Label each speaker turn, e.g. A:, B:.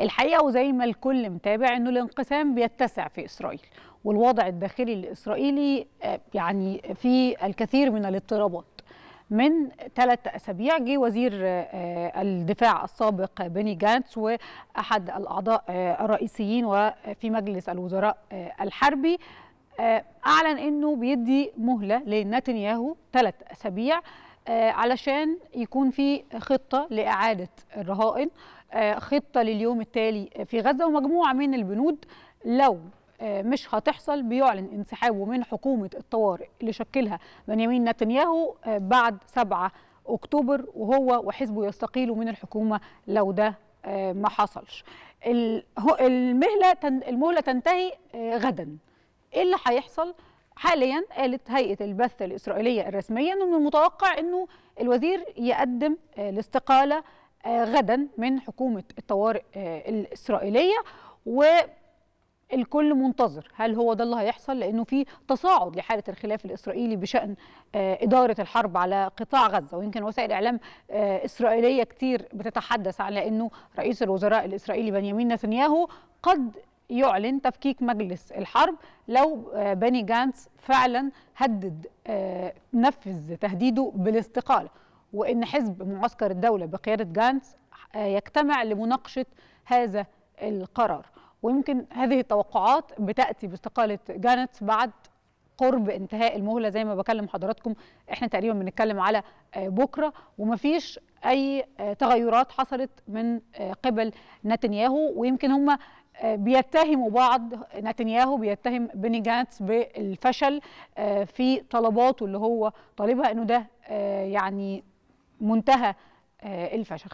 A: الحقيقه وزي ما الكل متابع انه الانقسام بيتسع في اسرائيل والوضع الداخلي الاسرائيلي آه، يعني في الكثير من الاضطرابات من ثلاث اسابيع جه وزير آه، آه، الدفاع السابق بني جانتس واحد الاعضاء الرئيسيين وفي مجلس الوزراء الحربي اعلن انه بيدي مهله لنتنياهو ثلاث اسابيع آه، علشان يكون في خطه لاعاده الرهائن آه، خطه لليوم التالي في غزه ومجموعه من البنود لو آه، مش هتحصل بيعلن انسحابه من حكومه الطوارئ اللي شكلها بنيامين نتنياهو بعد 7 اكتوبر وهو وحزبه يستقيلوا من الحكومه لو ده ما حصلش المهله المهله تنتهي غدا ايه اللي هيحصل حاليا قالت هيئه البث الاسرائيليه الرسميه انه من المتوقع انه الوزير يقدم آه، الاستقاله آه، غدا من حكومه الطوارئ آه، الاسرائيليه و الكل منتظر هل هو ده اللي هيحصل لانه في تصاعد لحاله الخلاف الاسرائيلي بشان اداره الحرب على قطاع غزه ويمكن وسائل اعلام اسرائيليه كتير بتتحدث على انه رئيس الوزراء الاسرائيلي بنيامين نتنياهو قد يعلن تفكيك مجلس الحرب لو آه، بني جانس فعلا هدد آه، نفذ تهديده بالاستقاله وان حزب معسكر الدوله بقياده جانس آه، يجتمع لمناقشه هذا القرار ويمكن هذه التوقعات بتاتي باستقاله جانس بعد قرب انتهاء المهله زي ما بكلم حضراتكم احنا تقريبا بنتكلم على آه، بكره ومفيش اي آه، تغيرات حصلت من آه، قبل نتنياهو ويمكن هم بيتهموا بعض نتنياهو بيتهم بني جانتس بالفشل في طلباته اللي هو طالبها انه ده يعني منتهى الفشل